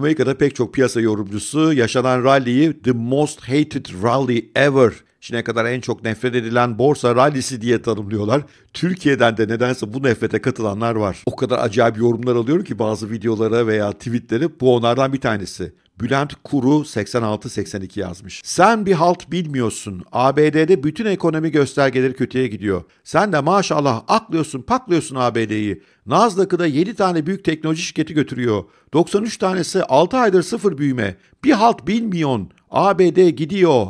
Amerika'da pek çok piyasa yorumcusu yaşanan rally'yi the most hated rally ever Şimdiye kadar en çok nefret edilen borsa rallisi diye tanımlıyorlar. Türkiye'den de nedense bu nefrete katılanlar var. O kadar acayip yorumlar alıyorum ki bazı videolara veya tweetlere bu onlardan bir tanesi. Bülent Kuru 86-82 yazmış. Sen bir halt bilmiyorsun. ABD'de bütün ekonomi göstergeleri kötüye gidiyor. Sen de maşallah aklıyorsun paklıyorsun ABD'yi. Nasdaq'ı da 7 tane büyük teknoloji şirketi götürüyor. 93 tanesi 6 aydır sıfır büyüme. Bir halt bilmiyon. ABD gidiyor.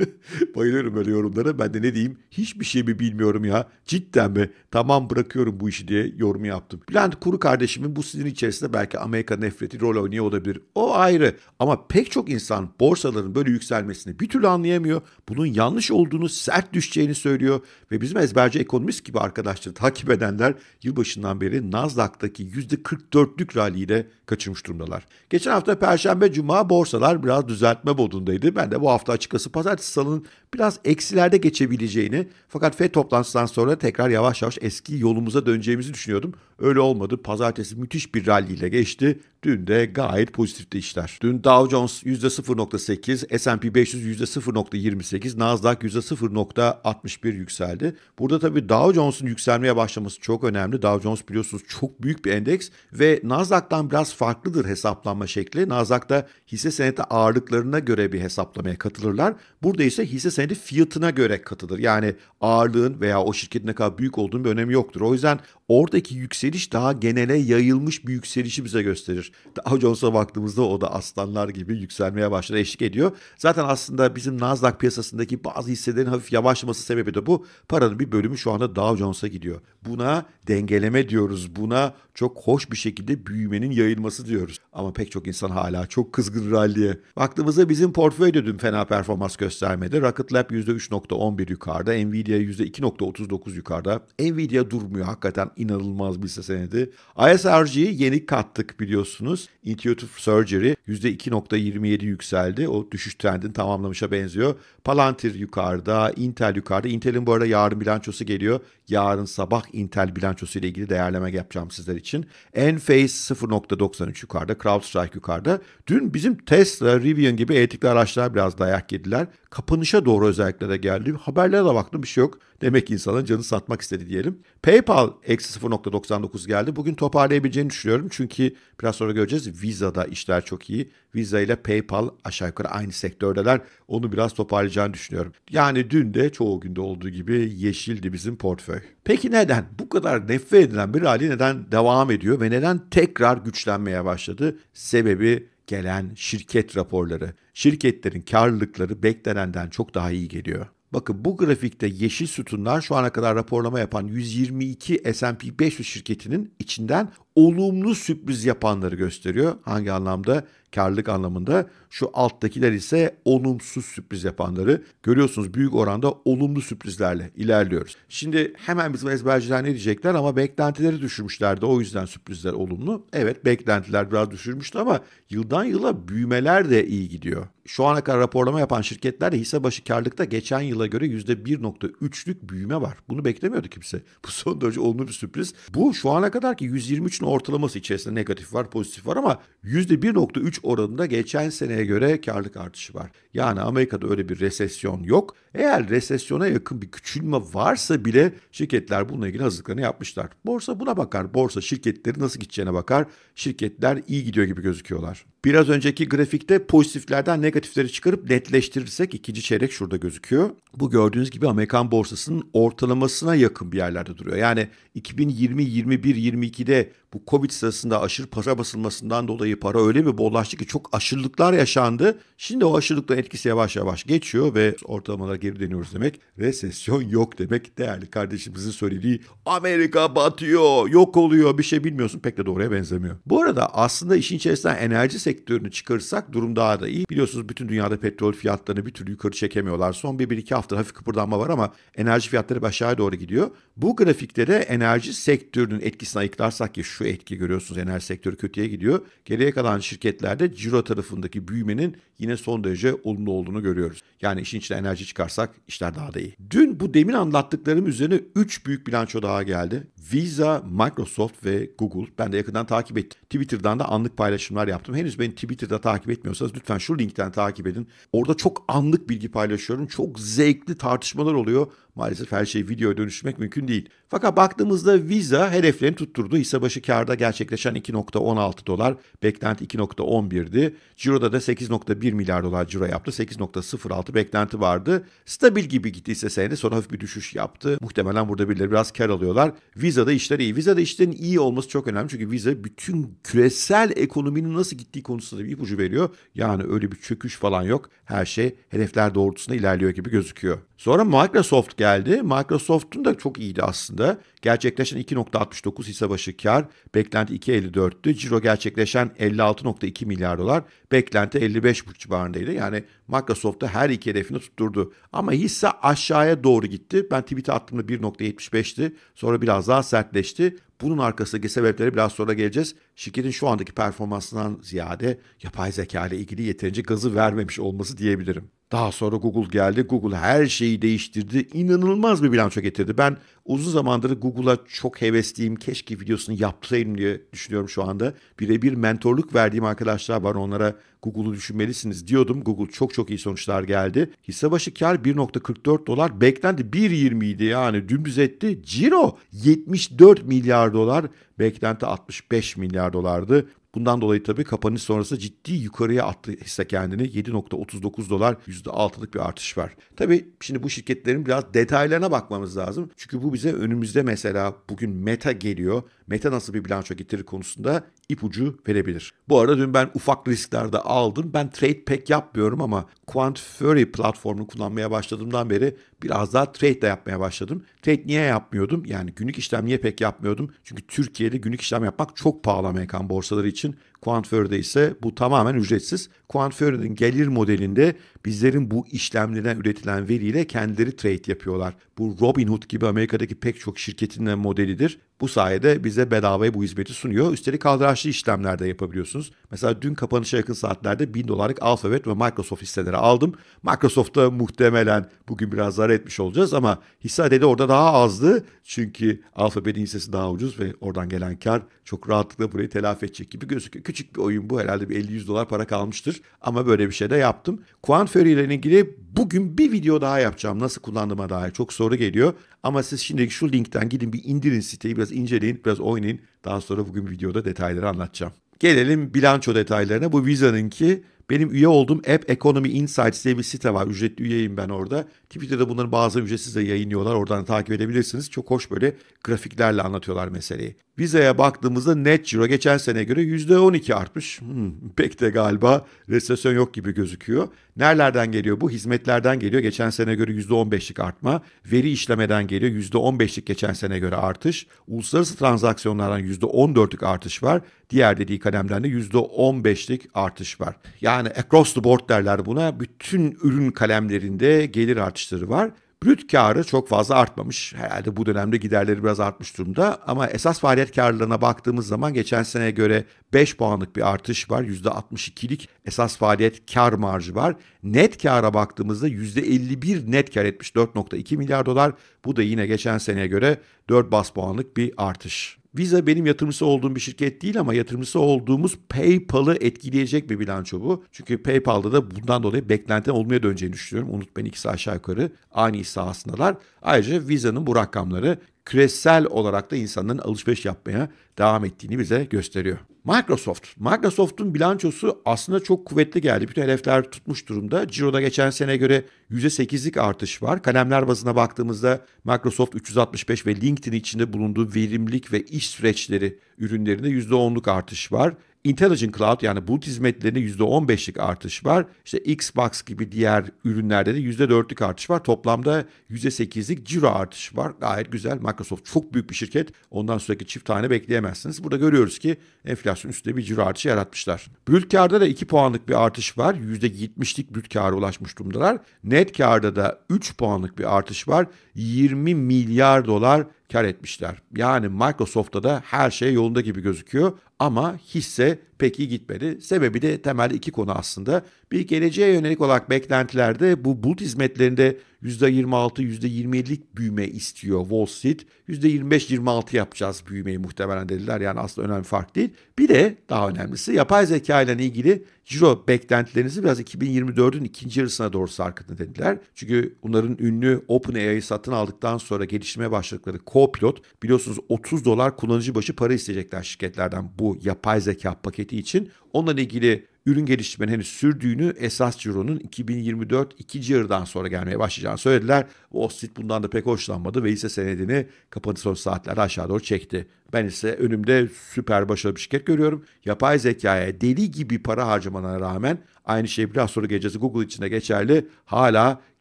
Bayılıyorum böyle yorumlara. Ben de ne diyeyim? Hiçbir şey mi bilmiyorum ya? Cidden mi? Tamam bırakıyorum bu işi diye yorum yaptım. Bülent Kuru kardeşimin bu sizin içerisinde belki Amerika nefreti rol oynuyor olabilir. O ayrı. Ama pek çok insan borsaların böyle yükselmesini bir türlü anlayamıyor. Bunun yanlış olduğunu, sert düşeceğini söylüyor. Ve bizim ezberci ekonomist gibi arkadaşları takip edenler yılbaşından beri Nasdaq'taki %44'lük rally ile kaçırıyor geçirmiş durumdalar. Geçen hafta Perşembe, Cuma borsalar biraz düzeltme modundaydı. Ben de bu hafta açıkçası Pazartesi, Salı'nın biraz eksilerde geçebileceğini fakat FED toplantısından sonra tekrar yavaş yavaş eski yolumuza döneceğimizi düşünüyordum. Öyle olmadı. Pazartesi müthiş bir rally ile geçti dün de gayet pozitifte işler. Dün Dow Jones %0.8, S&P 500 %0.28, Nasdaq %0.61 yükseldi. Burada tabii Dow Jones'un yükselmeye başlaması çok önemli. Dow Jones biliyorsunuz çok büyük bir endeks ve Nasdaq'tan biraz farklıdır hesaplanma şekli. Nasdaq'ta hisse senedi ağırlıklarına göre bir hesaplamaya katılırlar. Burada ise hisse senedi fiyatına göre katılır. Yani ağırlığın veya o şirketin ne kadar büyük olduğunun bir önemi yoktur. O yüzden oradaki yükseliş daha genele yayılmış bir yükselişi bize gösterir. Dow Jones'a baktığımızda o da aslanlar gibi yükselmeye başladı, eşlik ediyor. Zaten aslında bizim Nasdaq piyasasındaki bazı hisselerin hafif yavaşlaması sebebi de bu. Paranın bir bölümü şu anda Dow Jones'a gidiyor. Buna dengeleme diyoruz. Buna çok hoş bir şekilde büyümenin yayılması diyoruz. Ama pek çok insan hala çok kızgın ralliye. Baktığımızda bizim portföy de dün fena performans göstermedi. Rocket Lab %3.11 yukarıda, Nvidia %2.39 yukarıda. Nvidia durmuyor hakikaten inanılmaz bir hisse senedi. ISRG'yi yeni kattık biliyorsun biliyorsunuz. Intuitive Surgery %2.27 yükseldi. O düşüş trendini tamamlamışa benziyor. Palantir yukarıda, Intel yukarıda. Intel'in bu arada yarın bilançosu geliyor. Yarın sabah Intel bilançosu ile ilgili değerleme yapacağım sizler için. Enphase 0.93 yukarıda, CrowdStrike yukarıda. Dün bizim Tesla, Rivian gibi elektrikli araçlar biraz dayak yediler. Kapanışa doğru özellikle de geldi. Haberlere de baktım bir şey yok. Demek ki insanın canı satmak istedi diyelim. PayPal eksi 0.99 geldi. Bugün toparlayabileceğini düşünüyorum. Çünkü biraz sonra göreceğiz Visa'da işler çok iyi. Visa ile PayPal aşağı yukarı aynı sektördeler. Onu biraz toparlayacağını düşünüyorum. Yani dün de çoğu günde olduğu gibi yeşildi bizim portföy. Peki neden? Bu kadar nefret edilen bir rally neden devam ediyor ve neden tekrar güçlenmeye başladı? Sebebi gelen şirket raporları. Şirketlerin karlılıkları beklenenden çok daha iyi geliyor. Bakın bu grafikte yeşil sütunlar şu ana kadar raporlama yapan 122 S&P 500 şirketinin içinden olumlu sürpriz yapanları gösteriyor. Hangi anlamda? Karlılık anlamında. Şu alttakiler ise olumsuz sürpriz yapanları. Görüyorsunuz büyük oranda olumlu sürprizlerle ilerliyoruz. Şimdi hemen bizim ezberciler ne diyecekler ama beklentileri düşürmüşlerdi. O yüzden sürprizler olumlu. Evet beklentiler biraz düşürmüştü ama yıldan yıla büyümeler de iyi gidiyor. Şu ana kadar raporlama yapan şirketlerde hisse başı karlılıkta geçen yıla göre %1.3'lük büyüme var. Bunu beklemiyordu kimse. Bu son derece olumlu bir sürpriz. Bu şu ana kadarki 123 enflasyon ortalaması içerisinde negatif var, pozitif var ama %1.3 oranında geçen seneye göre karlık artışı var. Yani Amerika'da öyle bir resesyon yok. Eğer resesyona yakın bir küçülme varsa bile şirketler bununla ilgili hazırlıklarını yapmışlar. Borsa buna bakar. Borsa şirketleri nasıl gideceğine bakar. Şirketler iyi gidiyor gibi gözüküyorlar. Biraz önceki grafikte pozitiflerden negatifleri çıkarıp netleştirirsek ikinci çeyrek şurada gözüküyor. Bu gördüğünüz gibi Amerikan borsasının ortalamasına yakın bir yerlerde duruyor. Yani 2020, 21, 22'de bu Covid sırasında aşırı para basılmasından dolayı para öyle bir bollaştı ki çok aşırılıklar yaşandı. Şimdi o aşırılıkların etkisi yavaş yavaş geçiyor ve ortalamalara geri dönüyoruz demek. Resesyon yok demek değerli kardeşimizin söylediği Amerika batıyor, yok oluyor bir şey bilmiyorsun pek de doğruya benzemiyor. Bu arada aslında işin içerisinden enerji sektörünü çıkarırsak durum daha da iyi. Biliyorsunuz bütün dünyada petrol fiyatlarını bir türlü yukarı çekemiyorlar. Son bir, bir iki hafta hafif kıpırdanma var ama enerji fiyatları aşağıya doğru gidiyor. Bu grafikte de enerji sektörünün etkisini ayıklarsak ki şu şu etki görüyorsunuz enerji sektörü kötüye gidiyor. Geriye kalan şirketlerde ciro tarafındaki büyümenin yine son derece olumlu olduğunu görüyoruz. Yani işin içine enerji çıkarsak işler daha da iyi. Dün bu demin anlattıklarım üzerine 3 büyük bilanço daha geldi. Visa, Microsoft ve Google. Ben de yakından takip ettim. Twitter'dan da anlık paylaşımlar yaptım. Henüz beni Twitter'da takip etmiyorsanız lütfen şu linkten takip edin. Orada çok anlık bilgi paylaşıyorum. Çok zevkli tartışmalar oluyor. Maalesef her şey videoya dönüşmek mümkün değil. Fakat baktığımızda Visa hedeflerini tutturdu. Hisse başı karda gerçekleşen 2.16 dolar, beklenti 2.11'di. Ciro'da da 8.1 milyar dolar ciro yaptı. 8.06 beklenti vardı. Stabil gibi gitti hisse senedi. Sonra hafif bir düşüş yaptı. Muhtemelen burada birileri biraz kar alıyorlar. Visa'da işler iyi. Visa'da işlerin iyi olması çok önemli. Çünkü Visa bütün küresel ekonominin nasıl gittiği konusunda bir ipucu veriyor. Yani öyle bir çöküş falan yok. Her şey hedefler doğrultusunda ilerliyor gibi gözüküyor. Sonra Microsoft geldi geldi. Microsoft'un da çok iyiydi aslında. Gerçekleşen 2.69 hisse başı kar, beklenti 2.54'tü. Ciro gerçekleşen 56.2 milyar dolar, beklenti 55.5 civarındaydı. Yani Microsoft'ta her iki hedefini tutturdu. Ama hisse aşağıya doğru gitti. Ben tweet'e attığımda 1.75'ti. Sonra biraz daha sertleşti. Bunun arkasındaki sebepleri biraz sonra geleceğiz. Şirketin şu andaki performansından ziyade yapay zeka ile ilgili yeterince gazı vermemiş olması diyebilirim. Daha sonra Google geldi. Google her şeyi değiştirdi. İnanılmaz bir bilanço getirdi. Ben uzun zamandır Google'a çok hevesliyim. Keşke videosunu yapsaydım diye düşünüyorum şu anda. Birebir mentorluk verdiğim arkadaşlar var. Onlara Google'u düşünmelisiniz diyordum. Google çok çok iyi sonuçlar geldi. Hisse başı kar 1.44 dolar. Beklenti 1.20 idi yani dümdüz etti. Ciro 74 milyar dolar. Beklenti 65 milyar dolardı. Bundan dolayı tabii kapanış sonrası ciddi yukarıya attı hisse kendini. 7.39 dolar %6'lık bir artış var. Tabii şimdi bu şirketlerin biraz detaylarına bakmamız lazım. Çünkü bu bize önümüzde mesela bugün Meta geliyor. Meta nasıl bir bilanço getirir konusunda ipucu verebilir. Bu arada dün ben ufak risklerde aldım. Ben trade pek yapmıyorum ama Quant Fury platformunu kullanmaya başladığımdan beri biraz daha trade de yapmaya başladım. Trade niye yapmıyordum? Yani günlük işlem niye pek yapmıyordum? Çünkü Türkiye'de günlük işlem yapmak çok pahalı Amerikan borsaları için. Quantfur'da ise bu tamamen ücretsiz. Quantfur'un gelir modelinde bizlerin bu işlemlerden üretilen veriyle kendileri trade yapıyorlar. Bu Robinhood gibi Amerika'daki pek çok şirketin de modelidir bu sayede bize bedavaya bu hizmeti sunuyor. Üstelik kaldıraçlı işlemlerde yapabiliyorsunuz. Mesela dün kapanışa yakın saatlerde 1000 dolarlık Alphabet ve Microsoft hisseleri aldım. Microsoft'ta muhtemelen bugün biraz zarar etmiş olacağız ama hisse adedi orada daha azdı. Çünkü Alphabet'in hissesi daha ucuz ve oradan gelen kar çok rahatlıkla burayı telafi edecek gibi gözüküyor. Küçük bir oyun bu herhalde bir 50-100 dolar para kalmıştır ama böyle bir şey de yaptım. Quant Fury ile ilgili Bugün bir video daha yapacağım nasıl kullandığıma dair çok soru geliyor. Ama siz şimdi şu linkten gidin bir indirin siteyi biraz inceleyin biraz oynayın. Daha sonra bugün videoda detayları anlatacağım. Gelelim bilanço detaylarına. Bu Visa'nınki benim üye olduğum App Economy Insights diye bir site var. Ücretli üyeyim ben orada. Twitter'da bunların bazı ücretsiz de yayınlıyorlar. Oradan takip edebilirsiniz. Çok hoş böyle grafiklerle anlatıyorlar meseleyi. Vizeye baktığımızda net ciro geçen sene göre %12 artmış. Hmm, pek de galiba resesyon yok gibi gözüküyor. Nerelerden geliyor bu? Hizmetlerden geliyor. Geçen sene göre %15'lik artma. Veri işlemeden geliyor. %15'lik geçen sene göre artış. Uluslararası transaksiyonlardan %14'lük artış var. Diğer dediği kalemden de %15'lik artış var. Yani across the board derler buna. Bütün ürün kalemlerinde gelir artışları var. Brüt karı çok fazla artmamış. Herhalde bu dönemde giderleri biraz artmış durumda. Ama esas faaliyet karlarına baktığımız zaman geçen seneye göre 5 puanlık bir artış var. %62'lik esas faaliyet kar marjı var. Net kara baktığımızda %51 net kar etmiş 4.2 milyar dolar. Bu da yine geçen seneye göre 4 bas puanlık bir artış. Visa benim yatırımcısı olduğum bir şirket değil ama yatırımcısı olduğumuz PayPal'ı etkileyecek bir bilanço bu. Çünkü PayPal'da da bundan dolayı beklenti olmaya döneceğini düşünüyorum. Unutmayın ikisi aşağı yukarı aynı hissasındalar. Ayrıca Visa'nın bu rakamları küresel olarak da insanların alışveriş yapmaya devam ettiğini bize gösteriyor. Microsoft. Microsoft'un bilançosu aslında çok kuvvetli geldi. Bütün hedefler tutmuş durumda. Ciro'da geçen sene göre %8'lik artış var. Kalemler bazına baktığımızda Microsoft 365 ve LinkedIn içinde bulunduğu verimlilik ve iş süreçleri ürünlerinde %10'luk artış var. Intelligent Cloud yani bulut hizmetlerinde %15'lik artış var. İşte Xbox gibi diğer ürünlerde de %4'lük artış var. Toplamda %8'lik ciro artış var. Gayet güzel. Microsoft çok büyük bir şirket. Ondan sonraki çift tane bekleyemezsiniz. Burada görüyoruz ki enflasyon üstünde bir ciro artışı yaratmışlar. Brüt karda da 2 puanlık bir artış var. %70'lik brüt kâra ulaşmış durumdalar. Net karda da 3 puanlık bir artış var. 20 milyar dolar kar etmişler. Yani Microsoft'ta da her şey yolunda gibi gözüküyor ama hisse pek iyi gitmedi. Sebebi de temel iki konu aslında. Bir geleceğe yönelik olarak beklentilerde bu bulut hizmetlerinde %26, %27'lik büyüme istiyor Wall Street. %25-26 yapacağız büyümeyi muhtemelen dediler. Yani aslında önemli fark değil. Bir de daha önemlisi yapay zeka ile ilgili ciro beklentilerinizi biraz 2024'ün ikinci yarısına doğru sarkıtın dediler. Çünkü onların ünlü OpenAI'yi satın aldıktan sonra geliştirmeye başladıkları Copilot biliyorsunuz 30 dolar kullanıcı başı para isteyecekler şirketlerden bu yapay zeka paketi ettiği için onunla ilgili ürün geliştirmenin henüz sürdüğünü esas cironun 2024 ikinci yarıdan sonra gelmeye başlayacağını söylediler. Wall Street bundan da pek hoşlanmadı ve hisse senedini kapanış son saatlerde aşağı doğru çekti. Ben ise önümde süper başarılı bir şirket görüyorum. Yapay zekaya deli gibi para harcamana rağmen aynı şey biraz sonra geleceğiz Google için de geçerli. Hala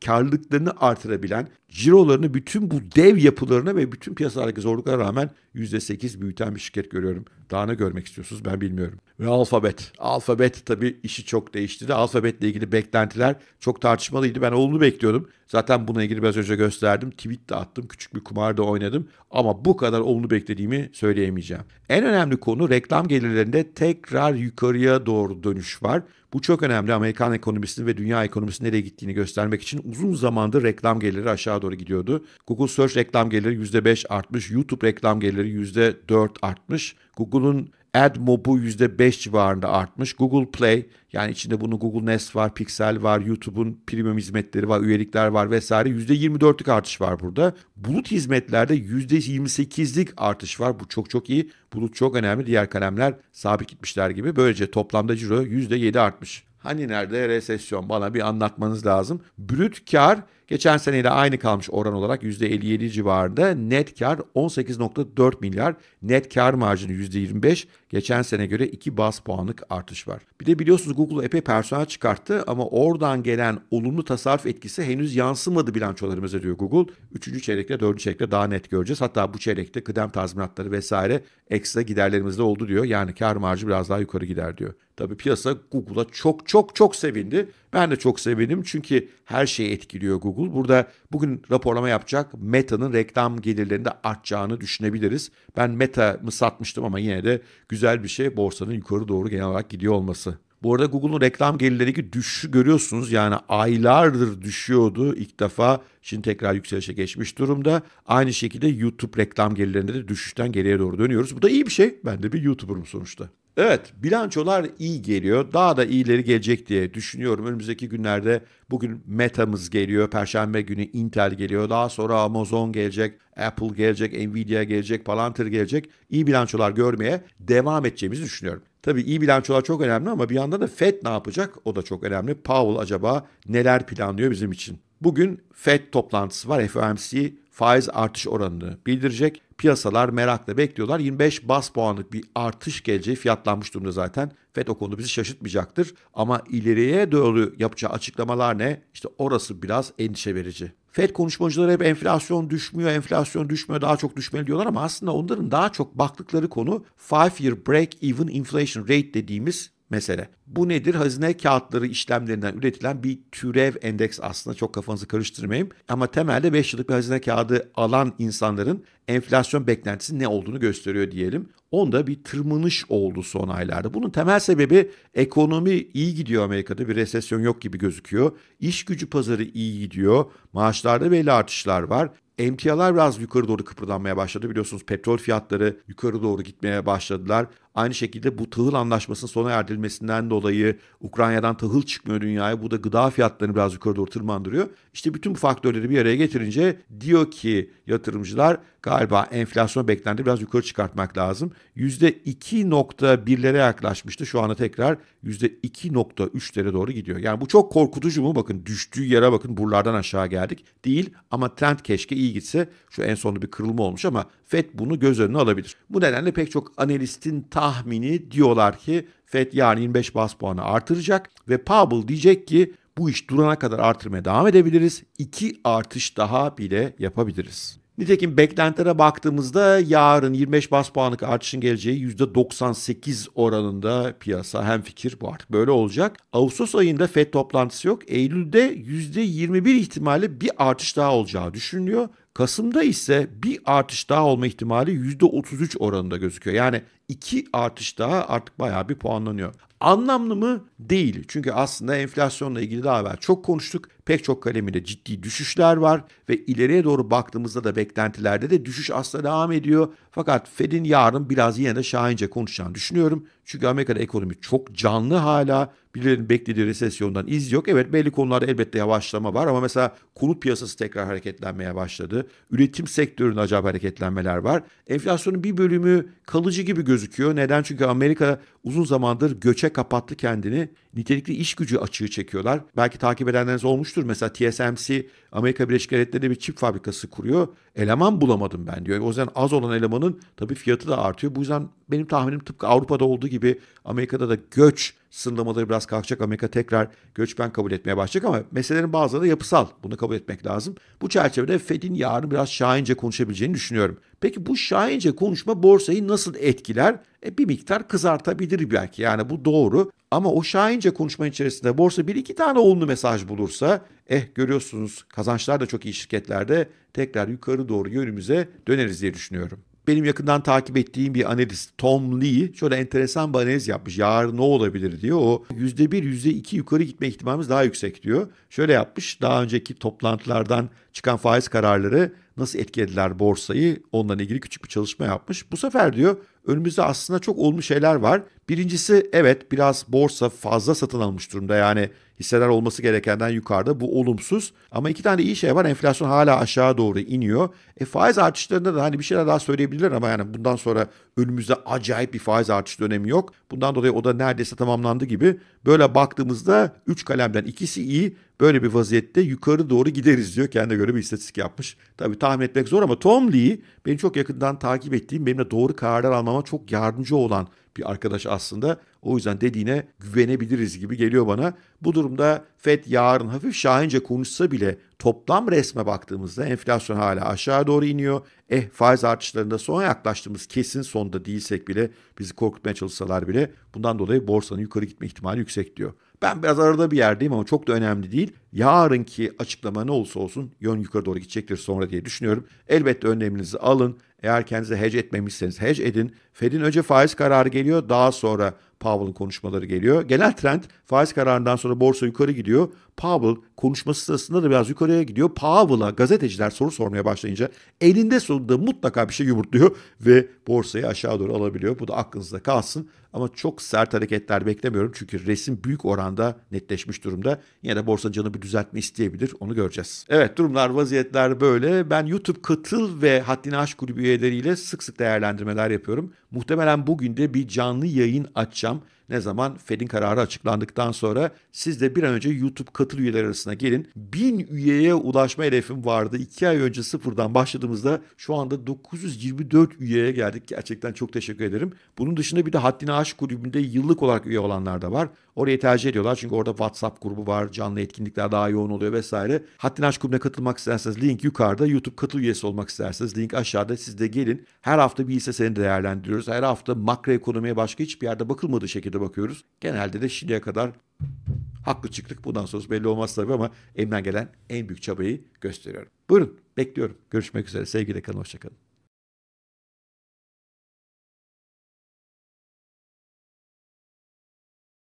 karlılıklarını artırabilen, cirolarını bütün bu dev yapılarına ve bütün piyasadaki zorluklara rağmen %8 büyüten bir şirket görüyorum. Daha ne görmek istiyorsunuz ben bilmiyorum. Ve Alfabet. Alfabet tabii işi çok değiştirdi. Alphabet'le ilgili beklentiler çok tartışmalıydı. Ben olumlu bekliyordum. Zaten buna ilgili biraz önce gösterdim. Tweet de attım. Küçük bir kumar da oynadım. Ama bu kadar olumlu beklediğimi söyleyemeyeceğim. En önemli konu reklam gelirlerinde tekrar yukarıya doğru dönüş var. Bu çok önemli. Amerikan ekonomisinin ve dünya ekonomisinin nereye gittiğini göstermek için uzun zamandır reklam gelirleri aşağı doğru gidiyordu. Google Search reklam geliri %5 artmış, YouTube reklam gelirleri %4 artmış. Google'un AdMob'u %5 civarında artmış. Google Play yani içinde bunun Google Nest var, Pixel var, YouTube'un premium hizmetleri var, üyelikler var vesaire. %24'lük artış var burada. Bulut hizmetlerde %28'lik artış var. Bu çok çok iyi. Bulut çok önemli. Diğer kalemler sabit gitmişler gibi. Böylece toplamda ciro %7 artmış. Hani nerede resesyon bana bir anlatmanız lazım. Brüt kar geçen seneyle aynı kalmış oran olarak %57 civarında. Net kar 18.4 milyar. Net kar marjını %25. Geçen sene göre 2 bas puanlık artış var. Bir de biliyorsunuz Google epey personel çıkarttı ama oradan gelen olumlu tasarruf etkisi henüz yansımadı bilançolarımıza diyor Google. 3. çeyrekte 4. çeyrekte daha net göreceğiz. Hatta bu çeyrekte kıdem tazminatları vesaire ekstra giderlerimizde oldu diyor. Yani kar marjı biraz daha yukarı gider diyor. Tabii piyasa Google'a çok çok çok sevindi. Ben de çok sevindim çünkü her şeyi etkiliyor Google. Burada bugün raporlama yapacak Meta'nın reklam gelirlerinde artacağını düşünebiliriz. Ben Meta'mı satmıştım ama yine de güzel bir şey borsanın yukarı doğru genel olarak gidiyor olması. Bu arada Google'un reklam gelirleri ki düşüşü görüyorsunuz. Yani aylardır düşüyordu ilk defa. Şimdi tekrar yükselişe geçmiş durumda. Aynı şekilde YouTube reklam gelirlerinde de düşüşten geriye doğru dönüyoruz. Bu da iyi bir şey. Ben de bir YouTuber'ım sonuçta. Evet bilançolar iyi geliyor. Daha da iyileri gelecek diye düşünüyorum. Önümüzdeki günlerde bugün Meta'mız geliyor. Perşembe günü Intel geliyor. Daha sonra Amazon gelecek, Apple gelecek, Nvidia gelecek, Palantir gelecek. İyi bilançolar görmeye devam edeceğimizi düşünüyorum. Tabii iyi bilançolar çok önemli ama bir yandan da Fed ne yapacak o da çok önemli. Powell acaba neler planlıyor bizim için? Bugün Fed toplantısı var. FOMC faiz artış oranını bildirecek. Piyasalar merakla bekliyorlar. 25 bas puanlık bir artış geleceği fiyatlanmış durumda zaten. FED o konuda bizi şaşırtmayacaktır. Ama ileriye doğru yapacağı açıklamalar ne? İşte orası biraz endişe verici. Fed konuşmacıları hep enflasyon düşmüyor, enflasyon düşmüyor, daha çok düşmeli diyorlar ama aslında onların daha çok baktıkları konu 5 year break even inflation rate dediğimiz mesele. Bu nedir? Hazine kağıtları işlemlerinden üretilen bir türev endeks aslında çok kafanızı karıştırmayayım. Ama temelde 5 yıllık bir hazine kağıdı alan insanların enflasyon beklentisi ne olduğunu gösteriyor diyelim. Onda bir tırmanış oldu son aylarda. Bunun temel sebebi ekonomi iyi gidiyor Amerika'da bir resesyon yok gibi gözüküyor. İş gücü pazarı iyi gidiyor. Maaşlarda belli artışlar var. Emtialar biraz yukarı doğru kıpırdanmaya başladı. Biliyorsunuz petrol fiyatları yukarı doğru gitmeye başladılar. Aynı şekilde bu tahıl anlaşmasının sona erdirilmesinden dolayı Ukrayna'dan tahıl çıkmıyor dünyaya. Bu da gıda fiyatlarını biraz yukarı doğru tırmandırıyor. İşte bütün bu faktörleri bir araya getirince diyor ki yatırımcılar galiba enflasyon beklenti biraz yukarı çıkartmak lazım. %2.1'lere yaklaşmıştı. Şu anda tekrar %2.3'lere doğru gidiyor. Yani bu çok korkutucu mu? Bakın düştüğü yere bakın buralardan aşağı geldik. Değil ama trend keşke iyi gitse. Şu en sonunda bir kırılma olmuş ama FED bunu göz önüne alabilir. Bu nedenle pek çok analistin tahmini diyorlar ki FED yani 25 bas puanı artıracak ve Powell diyecek ki bu iş durana kadar artırmaya devam edebiliriz. İki artış daha bile yapabiliriz. Nitekim beklentilere baktığımızda yarın 25 bas puanlık artışın geleceği %98 oranında piyasa hem fikir bu artık böyle olacak. Ağustos ayında FED toplantısı yok. Eylül'de %21 ihtimalle bir artış daha olacağı düşünülüyor. Kasım'da ise bir artış daha olma ihtimali %33 oranında gözüküyor. Yani iki artış daha artık bayağı bir puanlanıyor. Anlamlı mı? Değil. Çünkü aslında enflasyonla ilgili daha evvel çok konuştuk. Pek çok kaleminde ciddi düşüşler var ve ileriye doğru baktığımızda da beklentilerde de düşüş asla devam ediyor. Fakat Fed'in yarın biraz yine de şahince konuşacağını düşünüyorum. Çünkü Amerika'da ekonomi çok canlı hala birilerinin beklediği resesyondan iz yok. Evet belli konularda elbette yavaşlama var ama mesela konut piyasası tekrar hareketlenmeye başladı. Üretim sektöründe acaba hareketlenmeler var. Enflasyonun bir bölümü kalıcı gibi gözüküyor. Neden? Çünkü Amerika uzun zamandır göçe kapattı kendini. Nitelikli iş gücü açığı çekiyorlar. Belki takip edenleriniz olmuştur. Mesela TSMC Amerika Birleşik Devletleri'nde bir çip fabrikası kuruyor. Eleman bulamadım ben diyor. O yüzden az olan elemanın tabii fiyatı da artıyor. Bu yüzden benim tahminim tıpkı Avrupa'da olduğu gibi Amerika'da da göç sınırlamaları biraz kalkacak. Amerika tekrar göçmen kabul etmeye başlayacak ama meselelerin bazıları yapısal. Bunu kabul etmek lazım. Bu çerçevede Fed'in yarın biraz şahince konuşabileceğini düşünüyorum. Peki bu şahince konuşma borsayı nasıl etkiler? E, bir miktar kızartabilir belki. Yani bu doğru. Ama o şahince konuşma içerisinde borsa bir iki tane olumlu mesaj bulursa eh görüyorsunuz kazançlar da çok iyi şirketlerde tekrar yukarı doğru yönümüze döneriz diye düşünüyorum benim yakından takip ettiğim bir analist Tom Lee şöyle enteresan bir analiz yapmış. Yar ne olabilir diyor. O yüzde bir yüzde iki yukarı gitme ihtimalimiz daha yüksek diyor. Şöyle yapmış. Daha önceki toplantılardan çıkan faiz kararları nasıl etkilediler borsayı onunla ilgili küçük bir çalışma yapmış. Bu sefer diyor önümüzde aslında çok olmuş şeyler var. Birincisi evet biraz borsa fazla satın almış durumda. Yani Hisseler olması gerekenden yukarıda. Bu olumsuz. Ama iki tane iyi şey var. Enflasyon hala aşağı doğru iniyor. E faiz artışlarında da hani bir şeyler daha söyleyebilirler ama yani bundan sonra önümüzde acayip bir faiz artış dönemi yok. Bundan dolayı o da neredeyse tamamlandı gibi. Böyle baktığımızda 3 kalemden ikisi iyi. Böyle bir vaziyette yukarı doğru gideriz diyor. Kendine göre bir istatistik yapmış. Tabii tahmin etmek zor ama Tom Lee beni çok yakından takip ettiğim, benimle doğru kararlar almama çok yardımcı olan bir arkadaş aslında. O yüzden dediğine güvenebiliriz gibi geliyor bana. Bu durumda FED yarın hafif şahince konuşsa bile toplam resme baktığımızda enflasyon hala aşağı doğru iniyor. Eh faiz artışlarında sona yaklaştığımız kesin sonda değilsek bile bizi korkutmaya çalışsalar bile bundan dolayı borsanın yukarı gitme ihtimali yüksek diyor. Ben biraz arada bir yerdeyim ama çok da önemli değil. Yarınki açıklama ne olsa olsun yön yukarı doğru gidecektir sonra diye düşünüyorum. Elbette önleminizi alın. Eğer kendinize hedge etmemişseniz hedge edin. Fed'in önce faiz kararı geliyor. Daha sonra Powell'ın konuşmaları geliyor. Genel trend faiz kararından sonra borsa yukarı gidiyor. Powell konuşması sırasında da biraz yukarıya gidiyor. Powell'a gazeteciler soru sormaya başlayınca elinde sonunda mutlaka bir şey yumurtluyor ve borsayı aşağı doğru alabiliyor. Bu da aklınızda kalsın ama çok sert hareketler beklemiyorum çünkü resim büyük oranda netleşmiş durumda. Yine de borsa canı bir düzeltme isteyebilir onu göreceğiz. Evet durumlar vaziyetler böyle. Ben YouTube katıl ve Haddini Aşk grubu üyeleriyle sık sık değerlendirmeler yapıyorum. Muhtemelen bugün de bir canlı yayın açacağım. Ne zaman Fed'in kararı açıklandıktan sonra siz de bir an önce YouTube katıl üyeleri arasına gelin. 1000 üyeye ulaşma hedefim vardı. 2 ay önce sıfırdan başladığımızda şu anda 924 üyeye geldik. Gerçekten çok teşekkür ederim. Bunun dışında bir de Haddini Aşk kulübünde yıllık olarak üye olanlar da var. Orayı tercih ediyorlar çünkü orada WhatsApp grubu var, canlı etkinlikler daha yoğun oluyor vesaire. Haddini Aşk grubuna katılmak isterseniz link yukarıda, YouTube katıl üyesi olmak isterseniz link aşağıda. Siz de gelin. Her hafta bir hisse seni değerlendiriyoruz. Her hafta makro ekonomiye başka hiçbir yerde bakılmadığı şekilde bakıyoruz. Genelde de şimdiye kadar haklı çıktık. Bundan sonrası belli olmaz tabii ama elimden gelen en büyük çabayı gösteriyorum. Buyurun bekliyorum. Görüşmek üzere. Sevgiyle kalın. Hoşçakalın.